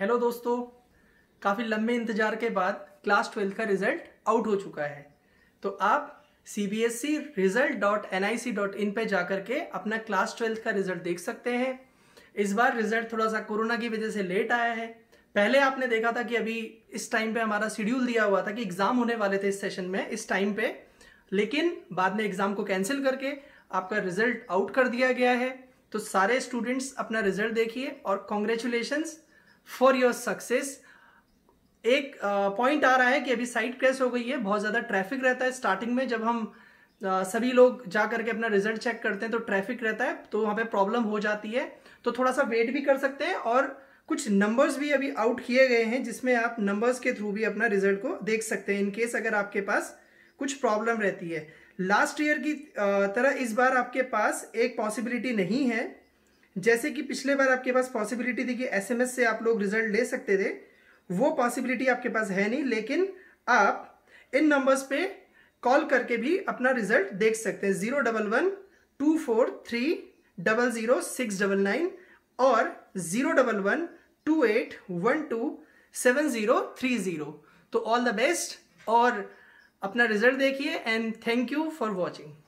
hello दोस्तों काफ़ी लंबे इंतजार के बाद क्लास ट्वेल्थ का रिजल्ट आउट हो चुका है तो आप C B S C result dot N I C dot in पर जाकर के अपना क्लास ट्वेल्थ का रिजल्ट देख सकते हैं इस बार रिजल्ट थोड़ा सा कोरोना की वजह से लेट आया है पहले आपने देखा था कि अभी इस टाइम पे हमारा शेड्यूल दिया हुआ था कि एग्ज़ाम होने वाले थे इस सेशन में इस टाइम पे लेकिन बाद में एग्ज़ाम को कैंसिल करके आपका रिजल्ट आउट कर दिया गया है तो सारे स्टूडेंट्स अपना रिजल्ट देखिए और कॉन्ग्रेचुलेशंस फॉर योर सक्सेस एक पॉइंट आ रहा है कि अभी साइट क्रेस हो गई है बहुत ज़्यादा ट्रैफिक रहता है स्टार्टिंग में जब हम Uh, सभी लोग जा करके अपना रिजल्ट चेक करते हैं तो ट्रैफिक रहता है तो वहाँ पे प्रॉब्लम हो जाती है तो थोड़ा सा वेट भी कर सकते हैं और कुछ नंबर्स भी अभी आउट किए गए हैं जिसमें आप नंबर्स के थ्रू भी अपना रिजल्ट को देख सकते हैं इनकेस अगर आपके पास कुछ प्रॉब्लम रहती है लास्ट ईयर की तरह इस बार आपके पास एक पॉसिबिलिटी नहीं है जैसे कि पिछले बार आपके पास पॉसिबिलिटी थी कि एसएमएस से आप लोग रिजल्ट ले सकते थे वो पॉसिबिलिटी आपके पास है नहीं लेकिन आप इन नंबर्स पे कॉल करके भी अपना रिजल्ट देख सकते हैं zero double one two four three double zero six double nine और zero double one two eight one two seven zero three zero तो ऑल द बेस्ट और अपना रिजल्ट देखिए and thank you for watching